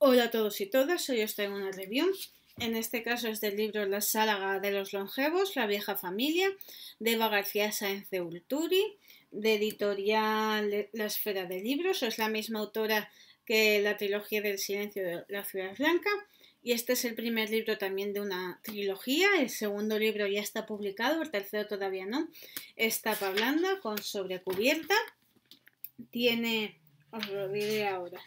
Hola a todos y todas, hoy os traigo una review. En este caso es del libro La Sálaga de los Longevos, La Vieja Familia, de Eva García Sáenz de Ulturi, de editorial La Esfera de Libros. Es la misma autora que la trilogía del Silencio de la Ciudad Blanca. Y este es el primer libro también de una trilogía. El segundo libro ya está publicado, el tercero todavía no. está hablando con sobrecubierta. Tiene, os lo diré ahora,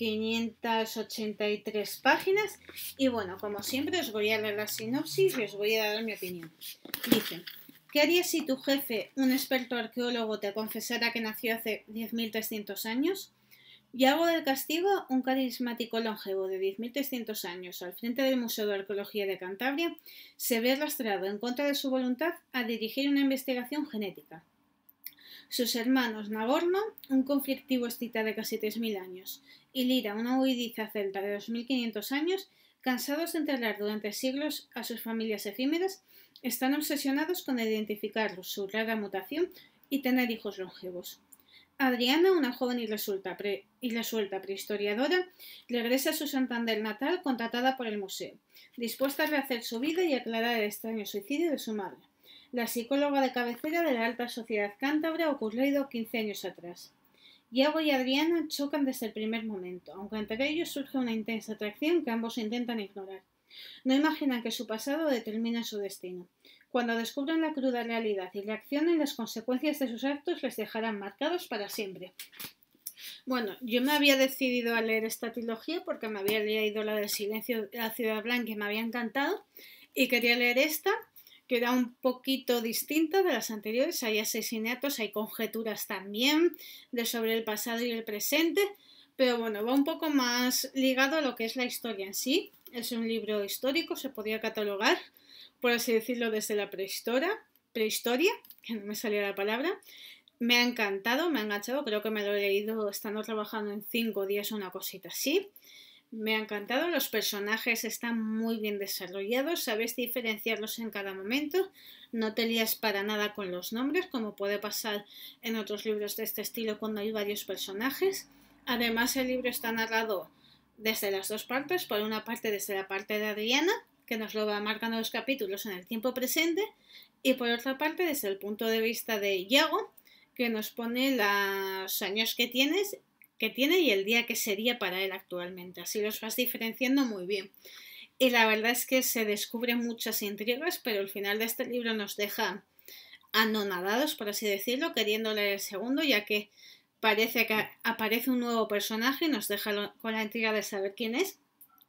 583 páginas y bueno, como siempre os voy a leer la sinopsis y os voy a dar mi opinión. Dice, ¿qué harías si tu jefe, un experto arqueólogo, te confesara que nació hace 10.300 años? Y hago del castigo un carismático longevo de 10.300 años al frente del Museo de Arqueología de Cantabria se ve arrastrado en contra de su voluntad a dirigir una investigación genética sus hermanos Nagorno, un conflictivo escita de casi 3.000 años, y Lira, una huidiza celta de 2.500 años, cansados de enterrar durante siglos a sus familias efímeras, están obsesionados con identificar su rara mutación y tener hijos longevos. Adriana, una joven y resuelta, prehistoriadora, regresa a su Santander natal contratada por el museo, dispuesta a rehacer su vida y aclarar el extraño suicidio de su madre la psicóloga de cabecera de la alta sociedad cántabra, ocurrido 15 años atrás. Iago y Adriana chocan desde el primer momento, aunque entre ellos surge una intensa atracción que ambos intentan ignorar. No imaginan que su pasado determina su destino. Cuando descubran la cruda realidad y reaccionen, las consecuencias de sus actos les dejarán marcados para siempre. Bueno, yo me había decidido a leer esta trilogía porque me había leído la del silencio de la Ciudad Blanca y me había encantado y quería leer esta que era un poquito distinta de las anteriores. Hay asesinatos, hay conjeturas también de sobre el pasado y el presente, pero bueno, va un poco más ligado a lo que es la historia en sí. Es un libro histórico, se podía catalogar, por así decirlo, desde la prehistoria, prehistoria, que no me salía la palabra. Me ha encantado, me ha enganchado, creo que me lo he leído estando trabajando en cinco días, una cosita así. Me ha encantado, los personajes están muy bien desarrollados, sabes diferenciarlos en cada momento, no te lías para nada con los nombres, como puede pasar en otros libros de este estilo cuando hay varios personajes. Además, el libro está narrado desde las dos partes, por una parte desde la parte de Adriana, que nos lo va marcando los capítulos en el tiempo presente, y por otra parte desde el punto de vista de Iago, que nos pone los años que tienes que tiene y el día que sería para él actualmente. Así los vas diferenciando muy bien. Y la verdad es que se descubren muchas intrigas, pero el final de este libro nos deja anonadados, por así decirlo, queriendo leer el segundo, ya que parece que aparece un nuevo personaje y nos deja con la intriga de saber quién es.